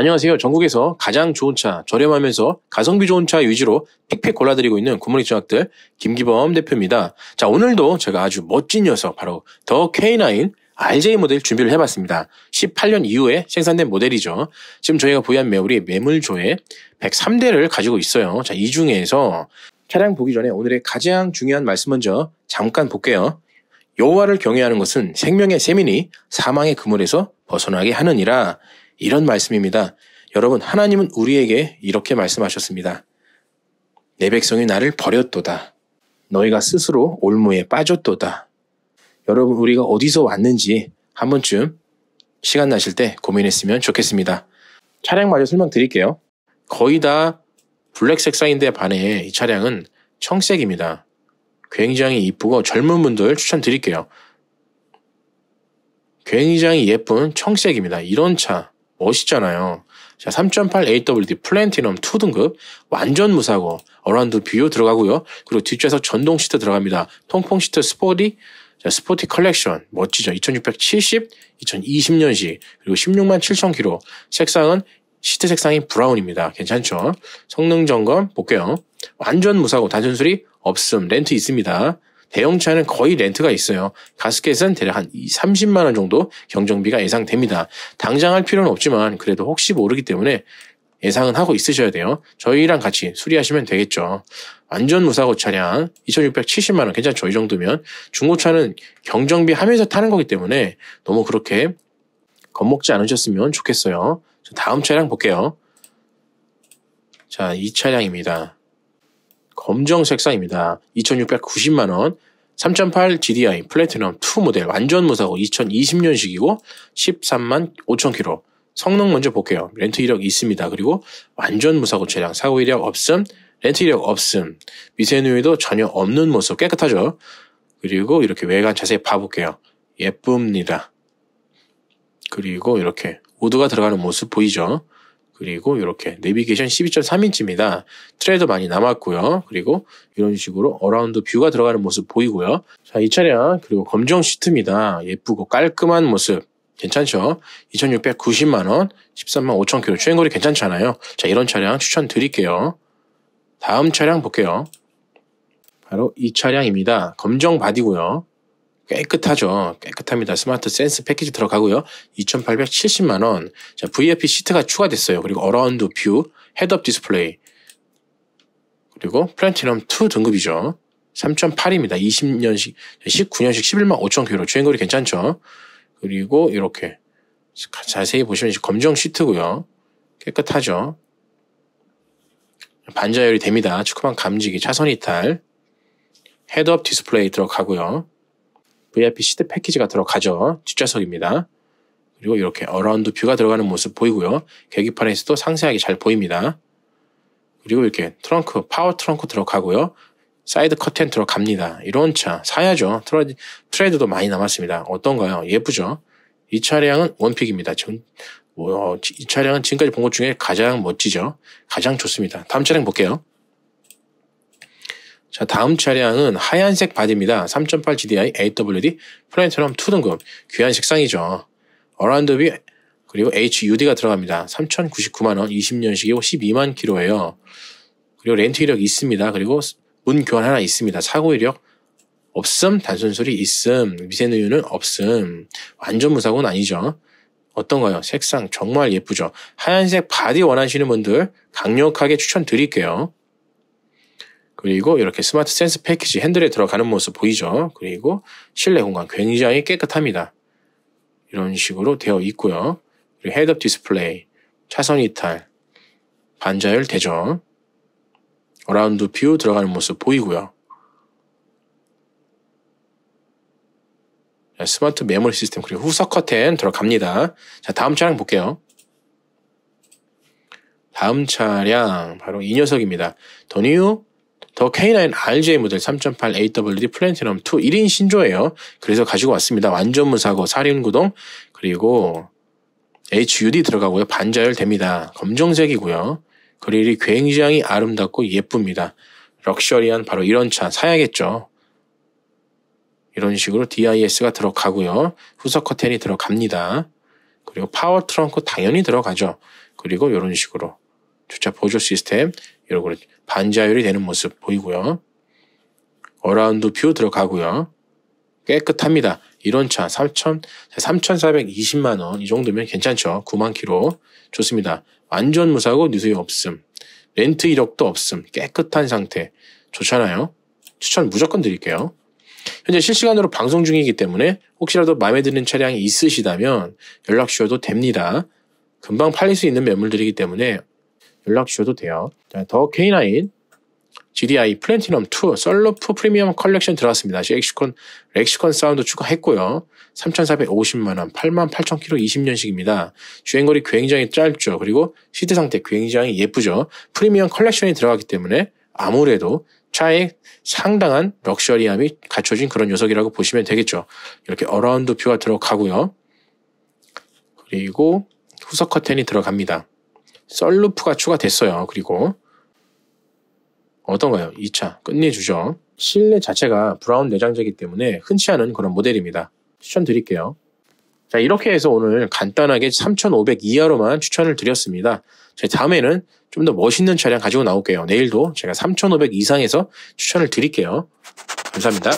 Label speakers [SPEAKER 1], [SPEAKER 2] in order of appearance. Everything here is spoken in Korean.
[SPEAKER 1] 안녕하세요. 전국에서 가장 좋은 차, 저렴하면서 가성비 좋은 차 위주로 픽픽 골라드리고 있는 구모닝 정학들 김기범 대표입니다. 자, 오늘도 제가 아주 멋진 녀석, 바로 더 K9 RJ 모델 준비를 해봤습니다. 18년 이후에 생산된 모델이죠. 지금 저희가 보유한 매물이 매물조에 103대를 가지고 있어요. 자, 이 중에서 차량 보기 전에 오늘의 가장 중요한 말씀 먼저 잠깐 볼게요. 여호와를 경외하는 것은 생명의 세민이 사망의 그물에서 벗어나게 하느니라. 이런 말씀입니다. 여러분, 하나님은 우리에게 이렇게 말씀하셨습니다. 내 백성이 나를 버렸도다. 너희가 스스로 올무에 빠졌도다. 여러분, 우리가 어디서 왔는지 한 번쯤 시간 나실 때 고민했으면 좋겠습니다. 차량마저 설명드릴게요. 거의 다 블랙 색상인데 반해 이 차량은 청색입니다. 굉장히 이쁘고 젊은 분들 추천드릴게요. 굉장히 예쁜 청색입니다. 이런 차 멋있잖아요. 자, 3.8 AWD 플랜티넘 2등급 완전 무사고 어라운드 뷰 들어가고요. 그리고 뒷좌석 전동 시트 들어갑니다. 통풍 시트 스포디 자, 스포티 컬렉션 멋지죠. 2670, 2020년식 그리고 16만 7천 키로 색상은 시트 색상이 브라운입니다. 괜찮죠? 성능 점검 볼게요. 완전 무사고 단순 수리 없음 렌트 있습니다. 대형차는 거의 렌트가 있어요. 가스켓은 대략 한 30만 원 정도 경정비가 예상됩니다. 당장 할 필요는 없지만 그래도 혹시 모르기 때문에 예상은 하고 있으셔야 돼요. 저희랑 같이 수리하시면 되겠죠. 완전 무사고 차량 2670만원 괜찮죠? 이 정도면 중고차는 경정비 하면서 타는 거기 때문에 너무 그렇게 겁먹지 않으셨으면 좋겠어요. 다음 차량 볼게요. 자, 이 차량입니다. 검정 색상입니다. 2690만원, 3.8 GDI 플래티넘 2 모델 완전 무사고 2020년식이고 13만 5천 킬로. 성능 먼저 볼게요. 렌트 이력 있습니다. 그리고 완전 무사고 차량 사고 이력 없음, 렌트 이력 없음, 미세 누유도 전혀 없는 모습 깨끗하죠. 그리고 이렇게 외관 자세히 봐볼게요. 예쁩니다. 그리고 이렇게 우드가 들어가는 모습 보이죠? 그리고 이렇게 내비게이션 12.3인치입니다. 트레이더 많이 남았고요. 그리고 이런 식으로 어라운드 뷰가 들어가는 모습 보이고요. 자, 이 차량 그리고 검정 시트입니다. 예쁘고 깔끔한 모습. 괜찮죠? 2690만원, 13만 5천 킬로 주행거리 괜찮잖아요. 자, 이런 차량 추천드릴게요. 다음 차량 볼게요. 바로 이 차량입니다. 검정 바디고요. 깨끗하죠. 깨끗합니다. 스마트 센스 패키지 들어가고요. 2,870만 원. 자, VIP 시트가 추가됐어요. 그리고 어라운드 뷰, 헤드업 디스플레이. 그리고 플래티넘 2 등급이죠. 3.8입니다. 20년식, 19년식 11만 5천 킬로 주행거리 괜찮죠? 그리고 이렇게 자세히 보시면 검정 시트고요. 깨끗하죠. 반자열이 됩니다. 축구방 감지기, 차선 이탈, 헤드업 디스플레이 들어가고요. VIP 시트 패키지가 들어가죠. 뒷좌석입니다. 그리고 이렇게 어라운드 뷰가 들어가는 모습 보이고요. 계기판에서도 상세하게 잘 보입니다. 그리고 이렇게 트렁크, 파워 트렁크 들어가고요. 사이드 커튼 들어갑니다. 이런 차 사야죠. 트레 트레이드도 많이 남았습니다. 어떤가요? 예쁘죠? 이 차량은 원픽입니다. 전, 뭐, 어, 이 차량은 지금까지 본 것 중에 가장 멋지죠. 가장 좋습니다. 다음 차량 볼게요. 자, 다음 차량은 하얀색 바디입니다. 3.8 GDI AWD 프라래티럼 2등급. 귀한 색상이죠. 어라운드비 그리고 HUD가 들어갑니다. 3,099만원, 20년식이고 12만 키로예요 그리고 렌트 이력 있습니다. 그리고 문 교환 하나 있습니다. 사고 이력 없음, 단순 소리 있음, 미세누유는 없음. 완전 무사고는 아니죠. 어떤가요? 색상 정말 예쁘죠? 하얀색 바디 원하시는 분들 강력하게 추천드릴게요. 그리고 이렇게 스마트 센스 패키지 핸들에 들어가는 모습 보이죠? 그리고 실내 공간 굉장히 깨끗합니다. 이런 식으로 되어 있고요. 그리고 헤드업 디스플레이, 차선 이탈, 반자율 대전, 어라운드 뷰 들어가는 모습 보이고요. 네, 스마트 메모리 시스템 그리고 후석 커튼 들어갑니다. 자 다음 차량 볼게요. 다음 차량 바로 이 녀석입니다. 더뉴 더 K9 RJ 모델 3.8 AWD 플래티넘 2 1인 신조예요. 그래서 가지고 왔습니다. 완전 무사고 살인구동 그리고 HUD 들어가고요. 반자열 됩니다. 검정색이고요. 그릴이 굉장히 아름답고 예쁩니다. 럭셔리한 바로 이런 차 사야겠죠. 이런 식으로 DIS가 들어가고요. 후석 커튼이 들어갑니다. 그리고 파워 트렁크 당연히 들어가죠. 그리고 이런 식으로 주차 보조 시스템 이러고 반자율이 되는 모습 보이고요. 어라운드 뷰 들어가고요. 깨끗합니다. 이런 차 3천, 3,420만 원 이 정도면 괜찮죠. 9만 키로 좋습니다. 완전 무사고 뉴스에 없음. 렌트 이력도 없음. 깨끗한 상태. 좋잖아요. 추천 무조건 드릴게요. 현재 실시간으로 방송 중이기 때문에 혹시라도 마음에 드는 차량이 있으시다면 연락 주셔도 됩니다. 금방 팔릴 수 있는 매물들이기 때문에 연락 주셔도 돼요. 자, 더 K9 GDI 플래티넘 2 썰러프 프리미엄 컬렉션 들어왔습니다. 렉시콘, 렉시콘 사운드 추가했고요. 3,450만원, 88,000km 20년식입니다. 주행거리 굉장히 짧죠. 그리고 시트 상태 굉장히 예쁘죠. 프리미엄 컬렉션이 들어가기 때문에 아무래도 차에 상당한 럭셔리함이 갖춰진 그런 녀석이라고 보시면 되겠죠. 이렇게 어라운드 뷰가 들어가고요. 그리고 후석 커튼이 들어갑니다. 썰루프가 추가됐어요. 그리고 어떤가요? 2차 끝내주죠. 실내 자체가 브라운 내장재이기 때문에 흔치 않은 그런 모델입니다. 추천드릴게요. 자 이렇게 해서 오늘 간단하게 3,500 이하로만 추천을 드렸습니다. 제 다음에는 좀 더 멋있는 차량 가지고 나올게요. 내일도 제가 3,500 이상에서 추천을 드릴게요. 감사합니다.